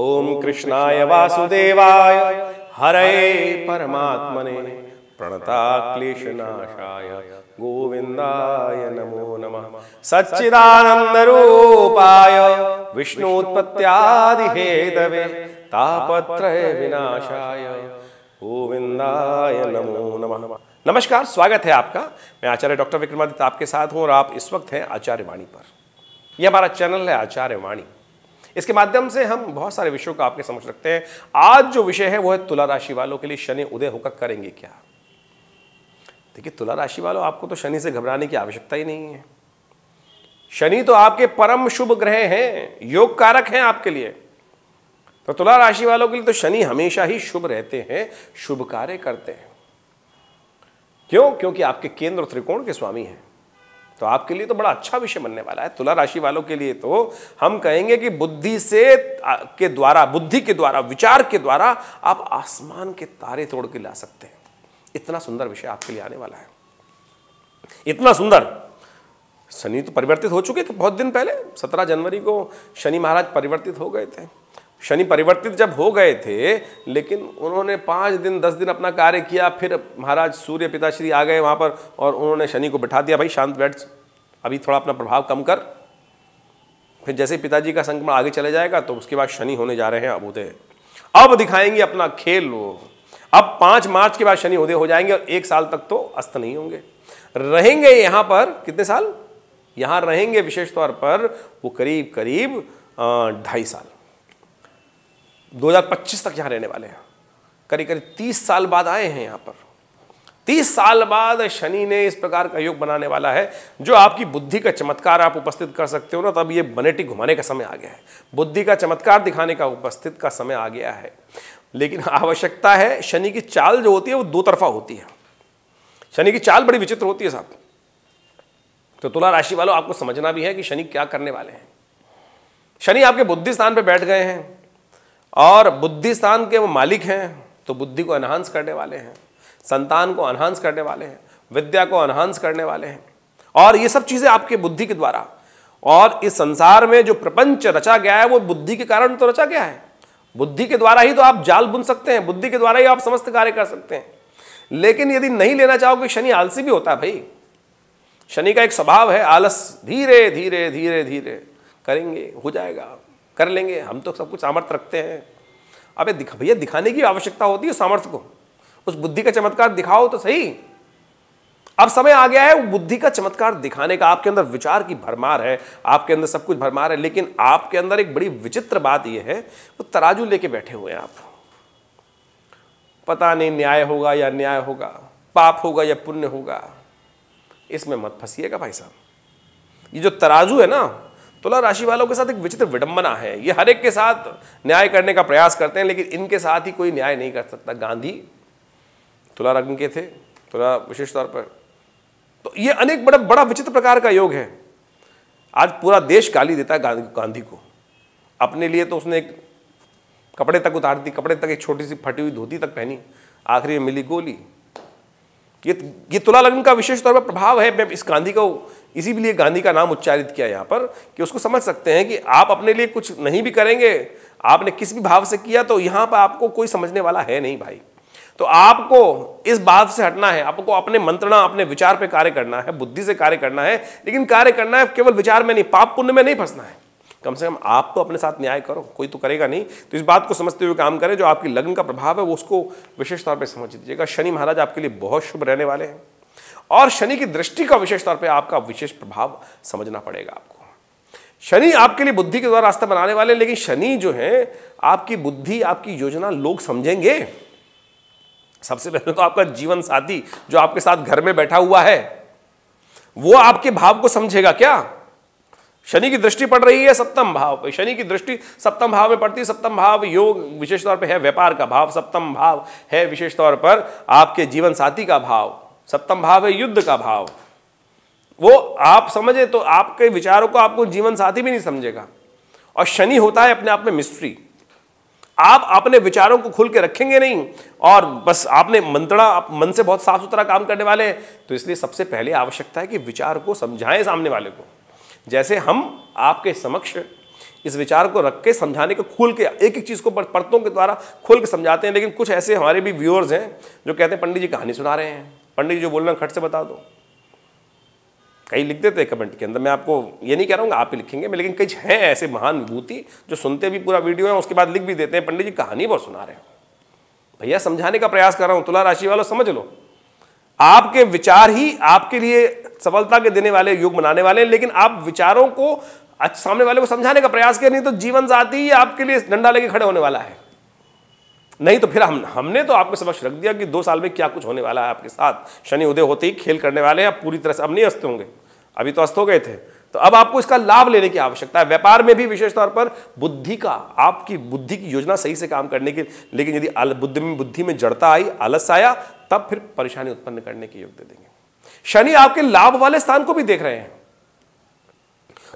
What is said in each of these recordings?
ओम कृष्णाय वासुदेवाय हरे परमात्मने क्लेशनाशाय गोविंदाय नमो नमः सच्चिदानन्दरूपाय विष्णुत्पत्त्यादिहेदवे तापत्रय विनाशाय गोविंदाय नमो नमः नमस्कार स्वागत है आपका मैं आचार्य डॉक्टर विक्रमादित्य आपके साथ हूँ और आप इस वक्त हैं आचार्य वाणी पर यह हमारा चैनल है आचार्य वाणी इसके माध्यम से हम बहुत सारे विषयों को आपके समझ रखते हैं आज जो विषय है वो है तुला राशि वालों के लिए शनि उदय होकर करेंगे क्या देखिए तुला राशि वालों आपको तो शनि से घबराने की आवश्यकता ही नहीं है शनि तो आपके परम शुभ ग्रह हैं योग कारक हैं आपके लिए तो तुला राशि वालों के लिए तो शनि हमेशा ही शुभ रहते हैं शुभ कार्य करते हैं क्यों क्योंकि आपके केंद्र त्रिकोण के स्वामी हैं तो आपके लिए तो बड़ा अच्छा विषय बनने वाला है तुला राशि वालों के लिए तो हम कहेंगे कि बुद्धि से के द्वारा बुद्धि के द्वारा विचार के द्वारा आप आसमान के तारे तोड़ के ला सकते हैं इतना सुंदर विषय आपके लिए आने वाला है इतना सुंदर शनि तो परिवर्तित हो चुके थे बहुत दिन पहले सत्रह जनवरी को शनि महाराज परिवर्तित हो गए थे शनि परिवर्तित जब हो गए थे लेकिन उन्होंने पाँच दिन दस दिन अपना कार्य किया फिर महाराज सूर्य पिताश्री आ गए वहाँ पर और उन्होंने शनि को बिठा दिया भाई शांत बैठ अभी थोड़ा अपना प्रभाव कम कर फिर जैसे पिताजी का संक्रमण आगे चले जाएगा तो उसके बाद शनि होने जा रहे हैं अब उदय अब दिखाएंगे अपना खेल वो अब पाँच मार्च के बाद शनि उदय हो जाएंगे और एक साल तक तो अस्त नहीं होंगे रहेंगे यहाँ पर कितने साल यहाँ रहेंगे विशेष तौर पर वो करीब करीब ढाई साल 2025 तक यहाँ रहने वाले हैं करीब करीब तीस साल बाद आए हैं यहाँ पर तीस साल बाद शनि ने इस प्रकार का योग बनाने वाला है जो आपकी बुद्धि का चमत्कार आप उपस्थित कर सकते हो ना तब ये बनेटी घुमाने का समय आ गया है बुद्धि का चमत्कार दिखाने का उपस्थित का समय आ गया है लेकिन आवश्यकता है शनि की चाल जो होती है वो दो तरफा होती है शनि की चाल बड़ी विचित्र होती है साहब तो तुला राशि वालों आपको समझना भी है कि शनि क्या करने वाले हैं शनि आपके बुद्धि स्थान पर बैठ गए हैं और बुद्धि स्थान के वो मालिक हैं तो बुद्धि को एनहांस करने वाले हैं संतान को एनहांस करने वाले हैं विद्या को अनहांस करने वाले हैं और ये सब चीज़ें आपके बुद्धि के द्वारा और इस संसार में जो प्रपंच रचा गया है वो बुद्धि के कारण तो रचा गया है बुद्धि के द्वारा ही तो आप जाल बुन सकते हैं बुद्धि के द्वारा ही आप समस्त कार्य कर सकते हैं लेकिन यदि नहीं लेना चाहोगे शनि आलसी भी होता है भाई शनि का एक स्वभाव है आलस धीरे धीरे धीरे धीरे करेंगे हो जाएगा कर लेंगे हम तो सब कुछ सामर्थ्य रखते हैं अबे दिखा भैया दिखाने की आवश्यकता होती है सामर्थ्य को उस बुद्धि का चमत्कार दिखाओ तो सही अब समय आ गया है बुद्धि का चमत्कार दिखाने का आपके अंदर विचार की भरमार है आपके अंदर सब कुछ भरमार है लेकिन आपके अंदर एक बड़ी विचित्र बात यह है वो तराजू लेके बैठे हुए हैं आप पता नहीं न्याय होगा या न्याय होगा पाप होगा या पुण्य होगा इसमें मत फंसिएगा भाई साहब ये जो तराजू है ना तुला तो राशि वालों के साथ एक विचित्र विडंबना है ये हर एक के साथ न्याय करने का प्रयास करते हैं लेकिन इनके साथ ही कोई न्याय नहीं कर सकता गांधी तुला रंग के थे तुला विशेष तौर पर तो ये अनेक बड़ा बड़ा विचित्र प्रकार का योग है आज पूरा देश गाली देता है गांधी गांधी को अपने लिए तो उसने एक कपड़े तक उतार दी कपड़े तक एक छोटी सी फटी हुई धोती तक पहनी आखिरी में मिली गोली ये ये तुला लग्न का विशेष तौर पर प्रभाव है मैं इस गांधी को इसी लिए गांधी का नाम उच्चारित किया यहाँ पर कि उसको समझ सकते हैं कि आप अपने लिए कुछ नहीं भी करेंगे आपने किस भी भाव से किया तो यहाँ पर आपको कोई समझने वाला है नहीं भाई तो आपको इस बात से हटना है आपको अपने मंत्रणा अपने विचार पे कार्य करना है बुद्धि से कार्य करना है लेकिन कार्य करना है केवल विचार में नहीं पाप पुण्य में नहीं फंसना है कम से कम आप तो अपने साथ न्याय करो कोई तो करेगा नहीं तो इस बात को समझते हुए काम करें जो आपकी लग्न का प्रभाव है वो उसको विशेष तौर पर समझ लीजिएगा शनि महाराज आपके लिए बहुत शुभ रहने वाले हैं और शनि की दृष्टि का विशेष तौर पर आपका विशेष प्रभाव समझना पड़ेगा आपको शनि आपके लिए बुद्धि के द्वारा रास्ता बनाने वाले लेकिन शनि जो है आपकी बुद्धि आपकी योजना लोग समझेंगे सबसे पहले तो आपका जीवन साथी जो आपके साथ घर में बैठा हुआ है वो आपके भाव को समझेगा क्या शनि की दृष्टि पड़ रही है सप्तम भाव पे शनि की दृष्टि सप्तम भाव में पड़ती है सप्तम भाव योग विशेष तौर पे है व्यापार का भाव सप्तम भाव है विशेष तौर पर आपके जीवन साथी का भाव सप्तम भाव है युद्ध का भाव वो आप समझे तो आपके विचारों को आपको जीवन साथी भी नहीं समझेगा और शनि होता है अपने आप में मिस्ट्री आप अपने विचारों को खुल के रखेंगे नहीं और बस आपने मंत्रणा आप मन से बहुत साफ सुथरा काम करने वाले हैं तो इसलिए सबसे पहले आवश्यकता है कि विचार को समझाएं सामने वाले को जैसे हम आपके समक्ष इस विचार को रख के समझाने को खुल के एक एक चीज़ को परतों के द्वारा खुल के समझाते हैं लेकिन कुछ ऐसे हमारे भी व्यूअर्स हैं जो कहते हैं पंडित जी कहानी सुना रहे हैं पंडित जी जो बोल रहे हैं खट से बता दो कई लिख देते हैं कमेंट के अंदर मैं आपको ये नहीं कह रहा हूँ आप ही लिखेंगे मैं लेकिन कुछ हैं ऐसे महान विभूति जो सुनते भी पूरा वीडियो है उसके बाद लिख भी देते हैं पंडित जी कहानी बहुत सुना रहे हैं भैया समझाने का प्रयास कर रहा हूँ तुला राशि वालों समझ लो आपके विचार ही आपके लिए सफलता के देने वाले योग बनाने वाले हैं लेकिन आप विचारों को सामने वाले को समझाने का प्रयास किया नहीं तो जीवन जाति ही आपके लिए डंडा लेके खड़े होने वाला है नहीं तो फिर हम हमने तो आपके समक्ष रख दिया कि दो साल में क्या कुछ होने वाला है आपके साथ शनि उदय होते ही खेल करने वाले हैं पूरी तरह से अब नहीं अस्त होंगे अभी तो अस्त हो गए थे तो अब आपको इसका लाभ लेने की आवश्यकता है व्यापार में भी विशेष तौर पर बुद्धि का आपकी बुद्धि की योजना सही से काम करने की लेकिन यदि बुद्धि में बुद्धि में जड़ता आई आलस आया तब फिर परेशानी उत्पन्न करने के योग दे देंगे शनि आपके लाभ वाले स्थान को भी देख रहे हैं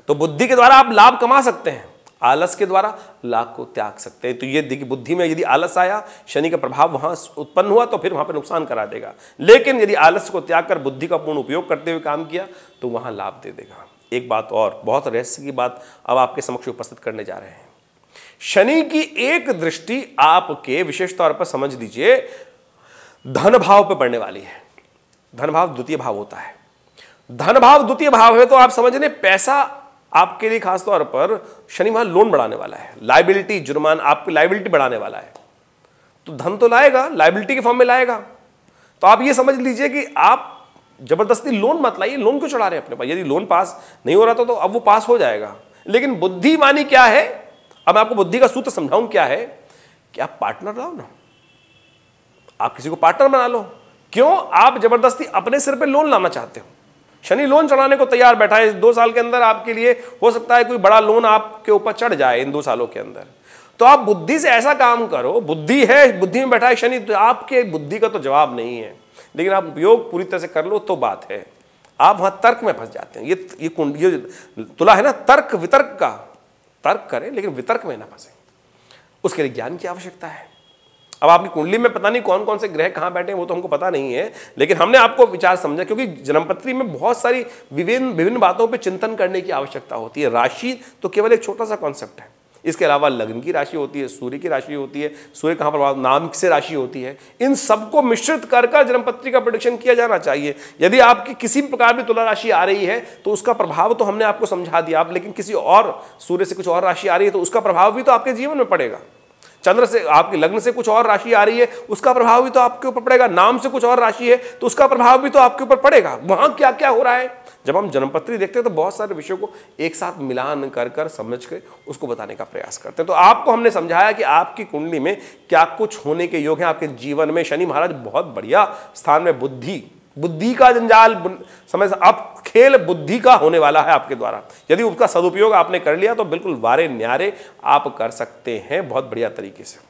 तो बुद्धि के द्वारा आप लाभ कमा सकते हैं आलस के द्वारा लाभ को त्याग सकते हैं तो ये देखिए बुद्धि में यदि आलस आया शनि का प्रभाव वहां उत्पन्न हुआ तो फिर वहां पर नुकसान करा देगा लेकिन यदि आलस को त्याग कर बुद्धि का पूर्ण उपयोग करते हुए काम किया तो वहां लाभ दे देगा एक बात और बहुत रहस्य की बात अब आपके समक्ष उपस्थित करने जा रहे हैं शनि की एक दृष्टि आपके विशेष तौर पर समझ लीजिए धन भाव पे पड़ने वाली है धन भाव द्वितीय भाव होता है धन भाव द्वितीय भाव है तो आप समझ लें पैसा आपके लिए खासतौर पर शनि लोन बढ़ाने वाला है लाइबिलिटी जुर्मान आपकी लाइबिलिटी बढ़ाने वाला है तो धन तो लाएगा लाइबिलिटी के फॉर्म में लाएगा तो आप ये समझ लीजिए कि आप जबरदस्ती लोन मत लाइए लोन क्यों चढ़ा रहे हैं अपने पास यदि लोन पास नहीं हो रहा था तो, तो अब वो पास हो जाएगा लेकिन बुद्धिमानी क्या है अब मैं आपको बुद्धि का सूत्र समझाऊं क्या है कि आप पार्टनर लाओ ना आप किसी को पार्टनर बना लो क्यों आप जबरदस्ती अपने सिर पे लोन लाना चाहते हो शनि लोन चढ़ाने को तैयार बैठा है दो साल के अंदर आपके लिए हो सकता है कोई बड़ा लोन आपके ऊपर चढ़ जाए इन दो सालों के अंदर तो आप बुद्धि से ऐसा काम करो बुद्धि है बुद्धि में बैठा है शनि तो आपके बुद्धि का तो जवाब नहीं है लेकिन आप उपयोग पूरी तरह से कर लो तो बात है आप वहां तर्क में फंस जाते हैं ये ये कुंड ये तुला है ना तर्क वितर्क का तर्क करें लेकिन वितर्क में ना फंसे उसके लिए ज्ञान की आवश्यकता है अब आपकी कुंडली में पता नहीं कौन कौन से ग्रह कहाँ बैठे हैं वो तो हमको पता नहीं है लेकिन हमने आपको विचार समझा क्योंकि जन्मपत्री में बहुत सारी विभिन्न विभिन्न बातों पर चिंतन करने की आवश्यकता होती है राशि तो केवल एक छोटा सा कॉन्सेप्ट है इसके अलावा लग्न की राशि होती है सूर्य की राशि होती है सूर्य कहाँ प्रभाव नाम से राशि होती है इन सबको मिश्रित कर कर जन्मपत्री का प्रोडिक्शन किया जाना चाहिए यदि आपकी किसी प्रकार की तुला राशि आ रही है तो उसका प्रभाव तो हमने आपको समझा दिया आप लेकिन किसी और सूर्य से कुछ और राशि आ रही है तो उसका प्रभाव भी तो आपके जीवन में पड़ेगा चंद्र से आपके लग्न से कुछ और राशि आ रही है उसका प्रभाव भी तो आपके ऊपर पड़ेगा नाम से कुछ और राशि है तो उसका प्रभाव भी तो आपके ऊपर पड़ेगा वहां क्या क्या हो रहा है जब हम जन्मपत्री देखते हैं तो बहुत सारे विषयों को एक साथ मिलान कर कर समझ कर उसको बताने का प्रयास करते हैं तो आपको हमने समझाया कि आपकी कुंडली में क्या कुछ होने के योग हैं आपके जीवन में शनि महाराज बहुत बढ़िया स्थान में बुद्धि बुद्धि का जंजाल समझ आप खेल बुद्धि का होने वाला है आपके द्वारा यदि उसका सदुपयोग आपने कर लिया तो बिल्कुल वारे न्यारे आप कर सकते हैं बहुत बढ़िया तरीके से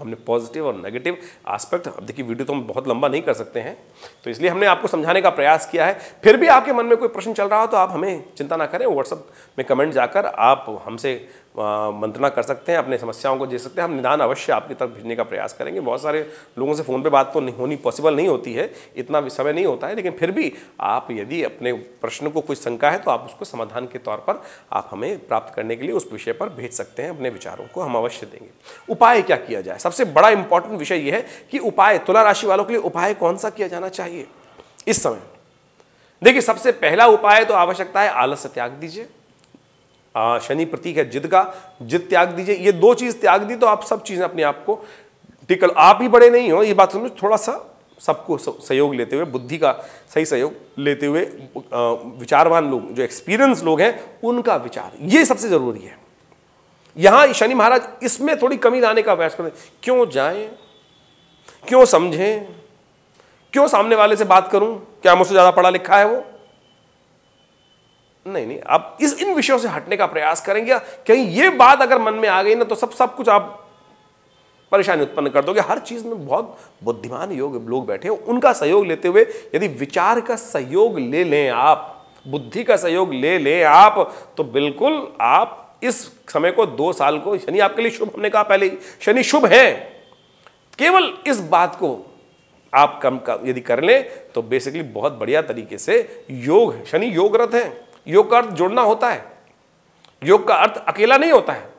हमने पॉजिटिव और नेगेटिव एस्पेक्ट अब देखिए वीडियो तो हम बहुत लंबा नहीं कर सकते हैं तो इसलिए हमने आपको समझाने का प्रयास किया है फिर भी आपके मन में कोई प्रश्न चल रहा हो तो आप हमें चिंता ना करें व्हाट्सअप में कमेंट जाकर आप हमसे मंत्रणा कर सकते हैं अपने समस्याओं को दे सकते हैं हम निदान अवश्य आपकी तरफ भेजने का प्रयास करेंगे बहुत सारे लोगों से फ़ोन पे बात तो नहीं होनी पॉसिबल नहीं होती है इतना भी समय नहीं होता है लेकिन फिर भी आप यदि अपने प्रश्न को कोई शंका है तो आप उसको समाधान के तौर पर आप हमें प्राप्त करने के लिए उस विषय पर भेज सकते हैं अपने विचारों को हम अवश्य देंगे उपाय क्या किया जाए सबसे बड़ा इंपॉर्टेंट विषय यह है कि उपाय तुला राशि वालों के लिए उपाय कौन सा किया जाना चाहिए इस समय देखिए सबसे पहला उपाय तो आवश्यकता है आलस्य त्याग दीजिए शनि प्रतीक है जिद का जिद त्याग दीजिए ये दो चीज़ त्याग दी तो आप सब चीज़ें अपने आप को टिकल आप ही बड़े नहीं हो ये बात समझ थोड़ा सा सबको सहयोग लेते हुए बुद्धि का सही सहयोग लेते हुए विचारवान लोग जो एक्सपीरियंस लोग हैं उनका विचार ये सबसे ज़रूरी है यहाँ शनि महाराज इसमें थोड़ी कमी लाने का अभ्यास करते क्यों जाए क्यों समझें क्यों सामने वाले से बात करूं क्या मुझसे ज़्यादा पढ़ा लिखा है वो नहीं नहीं आप इस इन विषयों से हटने का प्रयास करेंगे कहीं ये बात अगर मन में आ गई ना तो सब सब कुछ आप परेशानी उत्पन्न कर दोगे हर चीज में बहुत बुद्धिमान योग लोग बैठे हैं उनका सहयोग लेते हुए यदि विचार का सहयोग ले लें आप बुद्धि का सहयोग ले लें आप तो बिल्कुल आप इस समय को दो साल को शनि आपके लिए शुभ हमने कहा पहले ही शनि शुभ है केवल इस बात को आप कम यदि कर लें तो बेसिकली बहुत बढ़िया तरीके से योग शनि योगरत हैं योग का अर्थ जोड़ना होता है योग का अर्थ अकेला नहीं होता है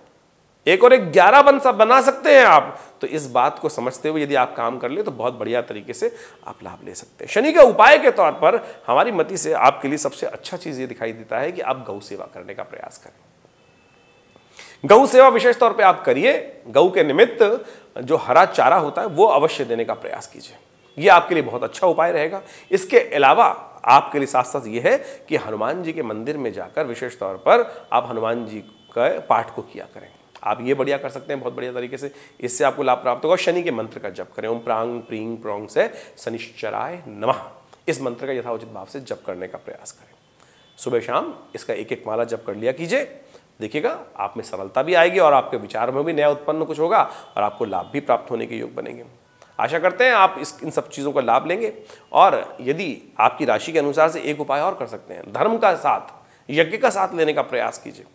एक और एक ग्यारह बन सा बना सकते हैं आप तो इस बात को समझते हुए यदि आप काम कर ले तो बहुत बढ़िया तरीके से आप लाभ ले सकते हैं शनि के उपाय के तौर पर हमारी मति से आपके लिए सबसे अच्छा चीज़ ये दिखाई देता है कि आप गौ सेवा करने का प्रयास करें गऊ सेवा विशेष तौर पे आप करिए गऊ के निमित्त जो हरा चारा होता है वो अवश्य देने का प्रयास कीजिए ये आपके लिए बहुत अच्छा उपाय रहेगा इसके अलावा आपके लिए साथ साथ ये है कि हनुमान जी के मंदिर में जाकर विशेष तौर पर आप हनुमान जी का पाठ को किया करें आप ये बढ़िया कर सकते हैं बहुत बढ़िया तरीके से इससे आपको लाभ प्राप्त होगा शनि के मंत्र का जप करें ओम प्रांग प्रींग प्रोंग से शनिश्चराय नमः इस मंत्र का यथाउचित भाव से जप करने का प्रयास करें सुबह शाम इसका एक एक माला जप कर लिया कीजिए देखिएगा आप में सरलता भी आएगी और आपके विचार में भी नया उत्पन्न कुछ होगा और आपको लाभ भी प्राप्त होने के योग बनेंगे आशा करते हैं आप इस इन सब चीज़ों का लाभ लेंगे और यदि आपकी राशि के अनुसार से एक उपाय और कर सकते हैं धर्म का साथ यज्ञ का साथ लेने का प्रयास कीजिए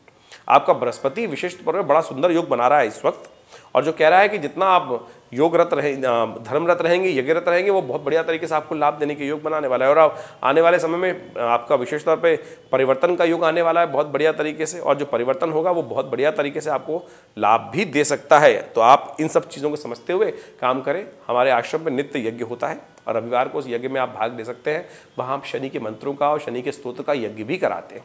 आपका बृहस्पति विशिष्ट पर्व बड़ा सुंदर योग बना रहा है इस वक्त और जो कह रहा है कि जितना आप योगरत रहे धर्मरत रहेंगे यज्ञरत रहेंगे वो बहुत बढ़िया तरीके से आपको लाभ देने के योग बनाने वाला है और आने वाले समय में आपका विशेष तौर पे परिवर्तन का योग आने वाला है बहुत बढ़िया तरीके से और जो परिवर्तन होगा वो बहुत बढ़िया तरीके से आपको लाभ भी दे सकता है तो आप इन सब चीज़ों को समझते हुए काम करें हमारे आश्रम में नित्य यज्ञ होता है और रविवार को उस यज्ञ में आप भाग ले सकते हैं वहाँ आप शनि के मंत्रों का और शनि के स्त्रोत्र का यज्ञ भी कराते हैं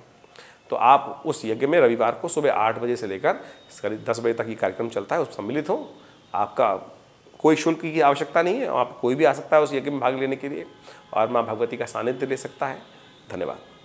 तो आप उस यज्ञ में रविवार को सुबह आठ बजे से लेकर दस बजे तक ये कार्यक्रम चलता है उस सम्मिलित हो आपका कोई शुल्क की आवश्यकता नहीं है आप कोई भी आ सकता है उस यज्ञ में भाग लेने के लिए और माँ भगवती का सानिध्य ले सकता है धन्यवाद